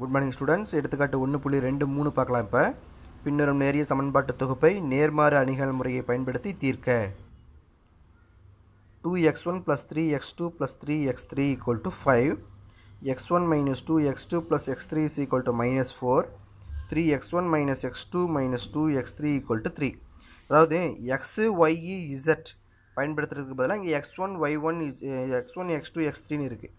good morning students எடுத்துக்காட்டு ஒன்று புள்ளி ரெண்டு மூணு பார்க்கலாம் இப்போ பின்வரும் நேரிய சமன்பாட்டு தொகுப்பை நேர்மாறு அணிகள் முறையை பயன்படுத்தி தீர்க்க two x one plus three x two plus three x three equal to five x one minus two x two plus x three is equal to minus four three x one minus x two minus two x three equal to three அதாவது x y z பயன்படுத்துறதுக்கு பதிலாக இங்கே x one y one is x eh, one x two x த்ரீன்னு இருக்குது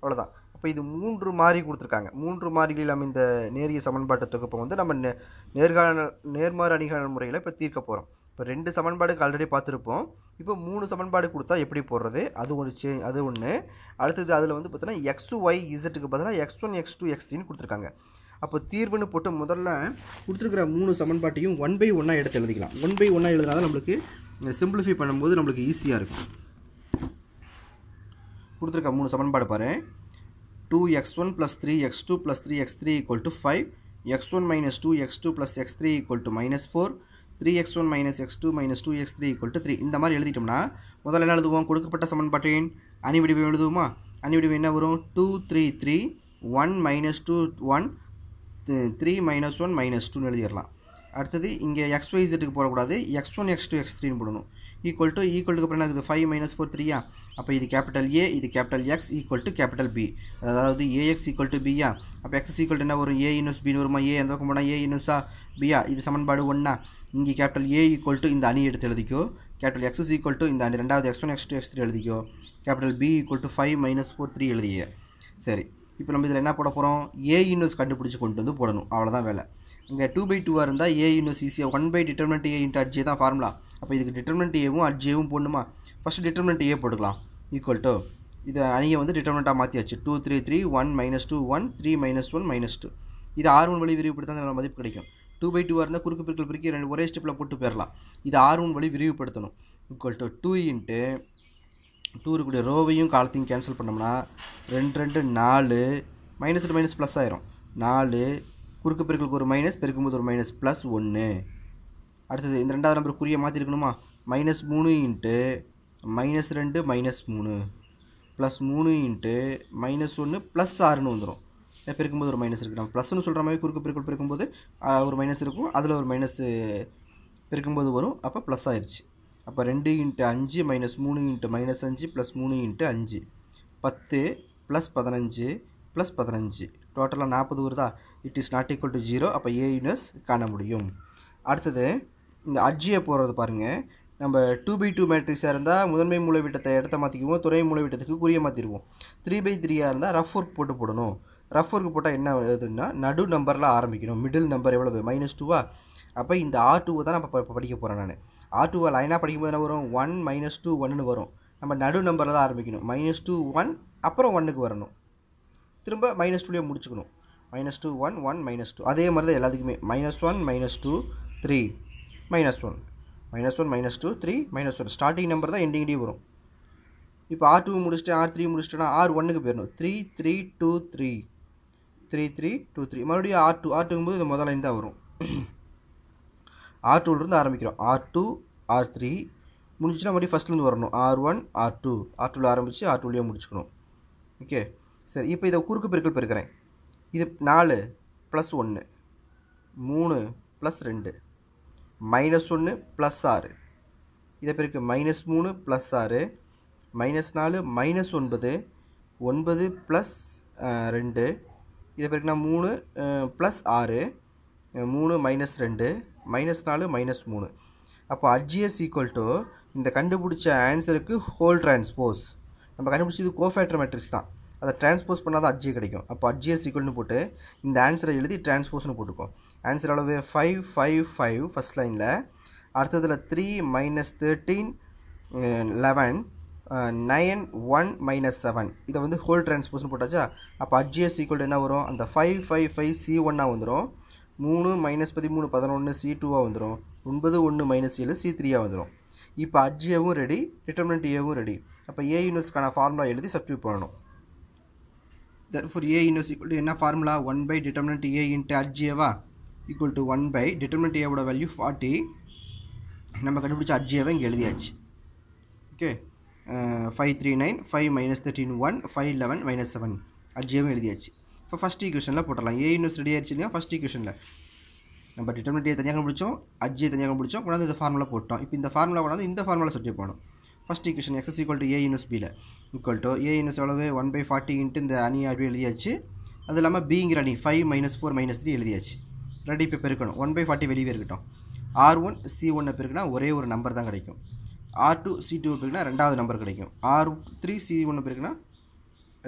அவ்வளோதான் அப்போ இது மூன்று மாறி கொடுத்துருக்காங்க மூன்று மாறிகளில் அமைந்த நேரிய சமன்பாட்டு தொகுப்பை வந்து நம்ம நே நேர்காணல் நேர்மாறு அணிகாணல் முறையில் இப்போ தீர்க்க போகிறோம் இப்போ ரெண்டு சமன்பாடுக்கு ஆல்ரெடி பார்த்துருப்போம் இப்போ மூணு சமன்பாடு கொடுத்தா எப்படி போடுறது அது ஒரு சே அது ஒன்று அடுத்தது அதில் வந்து பார்த்தோன்னா எக்ஸ் ஒய் இசட்டுக்கு பதிலாக x one x two x த்ரீன்னு கொடுத்துருக்காங்க அப்போ தீர்வுன்னு போட்டு முதல்ல கொடுத்துருக்கிற மூணு சமன்பாட்டையும் ஒன் பை ஒன்னாக எடுத்து எழுதிக்கலாம் ஒன் பை ஒன்னாக எழுதினா தான் நம்மளுக்கு சிம்பிளிஃபை பண்ணும்போது நம்மளுக்கு ஈஸியாக இருக்கும் கொடுத்துருக்க மூணு சமன்பாடு பாரு 2x1 plus 3x2 plus 3x3 equal to 5, x1 minus 2x2 plus x3 equal to minus 4, 3x1 minus x2 minus 2x3 equal to 3 இந்த மார் எழுதிட்டோம்னா முதல்ல முதல் எல்லாலதுவும் கொடுக்கப்பட்ட சம்மன் சமன்பாட்டின் அணிவிடிவு எழுதுவோமா அணிவிடிவு என்ன வரும் 2, 3, 3, 1 minus 2, 1, 3 minus 1 minus 2 எழுதிடலாம் அடுத்தது இங்கே எக்ஸ் ஒய் இசட்டுக்கு போடக்கூடாது x one x two x த்ரீன்னு போடணும் ஈக்குவல் டு ஈக்குவலுக்கு அப்புறம் என்ன இருக்குது ஃபைவ் அப்போ இது கேபிட்டல் ஏ இது capital X equal to capital B அதாவது ஏஎக்ஸ் ஈக்குவல் டு பியா அப்போ எக்ஸ் ஈக்குவல் டு என்ன வரும் ஏ இன்வெஸ் பின்னு வருமா ஏ எந்த பக்கம் போனால் ஏ இன்வெஸ்ஸா பியா இது சமன்பாடு ஒன்றா இங்கே கேபிட்டல் ஏ ஈக்குவல் டு இந்த அணி எடுத்து எழுதிக்கோ கேபிட்டல் எக்ஸ் ஈக்குவல் டு இந்த அணி ரெண்டாவது x one x two x three எழுதிக்கோ capital B equal to five minus four three எழுதிய சரி இப்போ நம்ம இதில் என்ன போட போகிறோம் ஏ இன்வெஸ் கண்டுபிடிச்சி கொண்டு வந்து போடணும் அவ்வளோதான் வேலை இங்கே டூ பை டூவாக இருந்தால் ஏ இன்வெஸ் ஈஸியாக one by determinant A into அட்ஜே தான் ஃபார்முலா அப்போ இதுக்கு டிட்டர்மினட் ஏவும் அட்ஜேவும் போடணுமா ஃபஸ்ட்டு டிட்டர்மினண்ட் ஏ போட்டுக்கலாம் ஈக்குவல் டு இதை அணியை வந்து டிட்டர்மினண்ட்டாக மாற்றியாச்சு two three three one minus two one three minus one minus two இது ஆர் ஒன் வழி விரிவுபடுத்தா நல்ல மதிப்பு கிடைக்கும் டூ பை டூ இருந்தால் குறுக்கு பிரிக்கல் பிரிக்கி ரெண்டு ஒரே ஸ்டெப்பில் போட்டு போயிடலாம் இது ஆர் ஒன் வழி விரிவுபடுத்தணும் equal to two into two இருக்கக்கூடிய ரோவையும் காலத்தையும் கேன்சல் பண்ணோம்னா ரெண்டு ரெண்டு நாலு மைனஸ் ரெண்டு மைனஸ் ப்ளஸ் ஆயிரும் நாலு குறுக்கு பெருக்கலுக்கு ஒரு மைனஸ் பெருக்கும்போது ஒரு மைனஸ் ப்ளஸ் ஒன்று அடுத்தது இந்த ரெண்டாவது நம்பர் குறிய மாற்றிருக்கணுமா மைனஸ் மூணு இன்ட்டு மைனஸ் ரெண்டு மைனஸ் மூணு ப்ளஸ் மூணு இன்ட்டு மைனஸ் ஒன்று ப்ளஸ் ஆறுன்னு வந்துடும் பெருக்கும்போது ஒரு மைனஸ் இருக்குது நம்ம ப்ளஸ்னு சொல்கிற மாதிரி குறுக்கு பெருக்குள் பெருக்கும்போது ஒரு மைனஸ் இருக்கும் அதில் ஒரு மைனஸ் பெருக்கும்போது வரும் அப்போ ப்ளஸ் ஆயிடுச்சு அப்போ ரெண்டு இன்ட்டு அஞ்சு மைனஸ் மூணு இன்ட்டு மைனஸ் அஞ்சு ப்ளஸ் மூணு இன்ட்டு அஞ்சு பத்து ப்ளஸ் பதினஞ்சு ப்ளஸ் பதினஞ்சு டோட்டலாக நாற்பது வருதா it is not equal to zero அப்போ ஏ யூனஸ் காண முடியும் அடுத்தது இந்த அஜியை போடுறது பாருங்கள் நம்ம டூ பை டூ மேட்ரிக்ஸாக இருந்தால் முதன்மை மூலவிட்டத்தை இடத்த மாற்றிக்குவோம் துறை மூலவிட்டத்துக்கு குறிய மாற்றிடுவோம் த்ரீ பை த்ரீயாக இருந்தால் ரஃப் ஒர்க் போட்டு போடணும் ரஃப் ஒர்க் போட்டால் என்ன எதுன்னா நடு நம்பரில் ஆரம்பிக்கணும் மிடில் நம்பர் எவ்வளவு மைனஸ் டூவா அப்போ இந்த ஆர் டூவை தான் நம்ம படிக்க போகிறேன் நான் ஆர் டூவை லைனாக படிக்கும்போது என்ன வரும் ஒன் மைனஸ் டூ ஒன்னு வரும் நம்ம நடு நம்பரில் தான் ஆரம்பிக்கணும் மைனஸ் டூ ஒன் அப்புறம் ஒன்னுக்கு வரணும் திரும்ப மைனஸ் டூலேயே முடிச்சுக்கணும் minus two one one minus two அதே மாதிரி தான் எல்லாத்துக்குமே minus one minus two three minus one minus one minus two three minus one starting number தான் எண்டிங் டி வரும் இப்போ ஆர் டூ முடிச்சுட்டு ஆர் த்ரீ முடிச்சிட்டோன்னா ஆர் ஒன்னுக்கு போயிடணும் three three two three three three two three மறுபடியும் ஆர் டூ ஆர் டூங்கும்போது இந்த முதலாயின் தான் வரும் ஆர் டூலேருந்து ஆரம்பிக்கிறோம் ஆர் டூ ஆர் த்ரீ முடிச்சுன்னா மறுபடியும் ஃபஸ்ட்லேருந்து வரணும் R one R two R டூவில் ஆரம்பித்து ஆர் டூலேயே முடிச்சுக்கணும் ஓகே சரி இப்போ இதை குறுக்கு பெருக்கல் பெருக்கிறேன் இது நாலு ப்ளஸ் ஒன்று மூணு ப்ளஸ் ரெண்டு மைனஸ் ஒன்று ப்ளஸ் ஆறு இதை பிறகு மைனஸ் மூணு ப்ளஸ் ஆறு மைனஸ் நாலு மைனஸ் ஒன்பது ஒன்பது ப்ளஸ் ரெண்டு இதை பிறகுனா மூணு ப்ளஸ் ஆறு மூணு மைனஸ் ரெண்டு மைனஸ் நாலு மைனஸ் மூணு அப்போ அஜிஎஸ் ஈக்குவல் டு இந்த கண்டுபிடிச்ச ஆன்சருக்கு ஹோல் டிரான்ஸ்போஸ் நம்ம கண்டுபிடிச்சது கோஃபேக்டர் மேட்ரிக்ஸ் தான் அதை டிரான்ஸ்போஸ் பண்ணால் தான் அஜிஏ கிடைக்கும் அப்போ அஜிஎஸ் ஈக்குவல்னு போட்டு இந்த ஆன்சரை எழுதி டிரான்ஸ்போஸ்னு போட்டுக்கோ ஆன்சர் அளவு ஃபைவ் ஃபைவ் ஃபைவ் ஃபஸ்ட் லைனில் அடுத்ததில் three minus thirteen eleven nine one minus seven இதை வந்து ஹோல் ட்ரான்ஸ்போஸ்னு போட்டாச்சா அப்போ அட்ஜிஎஸ் ஈக்குவல் என்ன வரும் அந்த ஃபைவ் ஃபைவ் ஃபைவ் சி ஒன்னாக வந்துடும் மூணு மைனஸ் பதிமூணு பதினொன்று சி டூவாக வந்துடும் ஒன்பது ஒன்று மைனஸ் ஏழு சி த்ரீயாக வந்துடும் இப்போ அட்ஜிஏவும் ரெடி டிட்டர்மினன்ட் ஏவும் ரெடி அப்போ ஏ யூனிவர்ஸ்க்கான ஃபார்முலா எழுதி சப்ஸ்டியூட் பண்ணணும் தெர்ஃபோர் ஏ யூனிவர்ஸ் ஈக்குவல் என்ன formula one by determinant A into அட்ஜிஏவா equal to one by determinant ஏவோட வேல்யூ ஃபார்ட்டி நம்ம கண்டுபிடிச்ச அட்ஜியாவை இங்கே எழுதியாச்சு okay five three nine five minus thirteen one five eleven minus seven அட்ஜியாவும் எழுதியாச்சு இப்போ ஃபஸ்ட் ஈக்குவேஷனில் போட்டலாம் ஏ யூனிவர்ஸ் ரெடி ஆயிடுச்சுங்க ஃபஸ்ட் ஈக்குவேஷனில் நம்ம டிட்டர்மினட் ஏ தனியாக பிடிச்சோம் அஜ்ஜியை தனியாக பிடிச்சோம் கொண்டாந்து இந்த ஃபார்முலா போட்டோம் இப்போ இந்த ஃபார்முலா கொண்டாந்து இந்த ஃபார்முலா சொல்லி போனோம் first equation x is equal to A inverse பியில் ஈக்குவல் டு ஏ யூனிவர்ஸ் எவ்வளவு ஒன் பை ஃபார்ட்டி இன்ட்டு இந்த அணி அப்படியே எழுதியாச்சு அது இல்லாமல் பிங்கிற அணி five minus four minus three எழுதியாச்சு ரெண்டு இப்போ பெருக்கணும் ஒன் பை ஃபார்ட்டி வெளியே இருக்கட்டும் ஆர் ஒன் சி ஒன்னை பெருக்குனா ஒரே ஒரு நம்பர் தான் கிடைக்கும் ஆர் டூ சி டூ பிறகுனா ரெண்டாவது நம்பர் கிடைக்கும் ஆர் த்ரீ சி ஒன்று பிறகுனா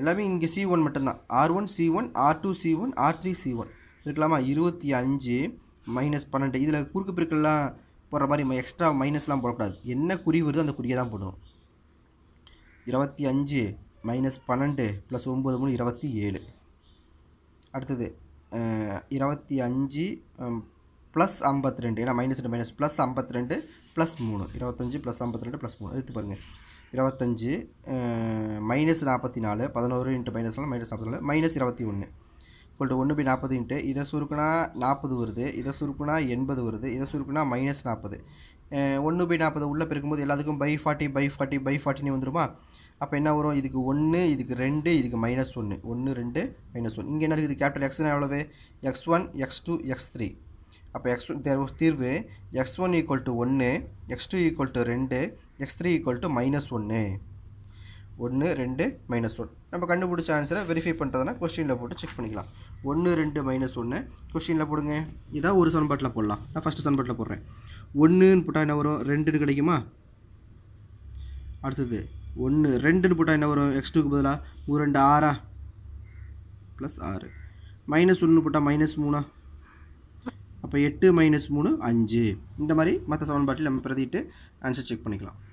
எல்லாமே இங்கே சி ஒன் மட்டும்தான் R one C one R two C one R three C one இருக்கலாமா இருபத்தி அஞ்சு மைனஸ் பன்னெண்டு இதில் குறுக்கு பெருக்கெல்லாம் போடுற மாதிரி எக்ஸ்ட்ரா மைனஸ்லாம் போடக்கூடாது என்ன குறி வருதோ அந்த குறியை தான் போடணும் இருபத்தி அஞ்சு மைனஸ் பன்னெண்டு ப்ளஸ் ஒம்பது மூணு இருபத்தி ஏழு அடுத்தது இருபத்தி அஞ்சு ப்ளஸ் ஐம்பத்தி ரெண்டு ஏன்னா மைனஸ் ரெண்டு மைனஸ் ப்ளஸ் ஐம்பத்தி ரெண்டு ப்ளஸ் மூணு இருபத்தஞ்சி ப்ளஸ் ஐம்பத்தி ரெண்டு ப்ளஸ் மூணு எடுத்து பாருங்கள் இருபத்தஞ்சி மைனஸ் நாற்பத்தி நாலு பதினோரு இன்ட்டு மைனஸ் நாலு மைனஸ் நாற்பத்தி நாலு மைனஸ் இருபத்தி ஒன்று ஈக்குவல் ஒன்று போய் நாற்பது இன்ட்டு இதை சுருக்குனா நாற்பது வருது இதை சுருக்குனா எண்பது வருது இதை சுருக்குனா மைனஸ் நாற்பது ஒன்று போய் நாற்பது உள்ளே பெருக்கும்போது எல்லாத்துக்கும் by forty by forty by ஃபார்ட்டினே வந்துடுமா அப்போ என்ன வரும் இதுக்கு ஒன்று இதுக்கு ரெண்டு இதுக்கு மைனஸ் ஒன்று ஒன்று ரெண்டு மைனஸ் ஒன் இங்கே என்ன இருக்குது கேபிட்டல் எக்ஸ்னா எவ்வளவு x one x two x three அப்போ எக்ஸ் தேர்வு தீர்வு எக்ஸ் ஒன் ஈக்குவல் டு ஒன்று எக்ஸ் டூ ஈக்குவல் டு ரெண்டு x three equal to minus ஒன்று ஒன்று ரெண்டு மைனஸ் ஒன் நம்ம கண்டுபிடிச்ச ஆன்சரை வெரிஃபை பண்ணுறதுனா கொஸ்டினில் போட்டு செக் பண்ணிக்கலாம் ஒன்று ரெண்டு மைனஸ் ஒன்று கொஸ்டினில் போடுங்க இதான் ஒரு சன்பாட்டில் போடலாம் நான் ஃபஸ்ட்டு சன்பாட்டில் போடுறேன் ஒன்றுன்னு போட்டால் என்ன வரும் ரெண்டுன்னு கிடைக்குமா அடுத்தது ஒன்று ரெண்டுன்னு போட்டால் என்ன வரும் எக்ஸ் டூக்கு பதிலாக ஒரு ரெண்டு ஆறா ப்ளஸ் ஆறு மைனஸ் ஒன்று போட்டால் மைனஸ் மூணா அப்போ எட்டு மைனஸ் மூணு அஞ்சு இந்த மாதிரி மற்ற சமன்பாட்டில் நம்ம பிரதிட்டு ஆன்சர் செக் பண்ணிக்கலாம்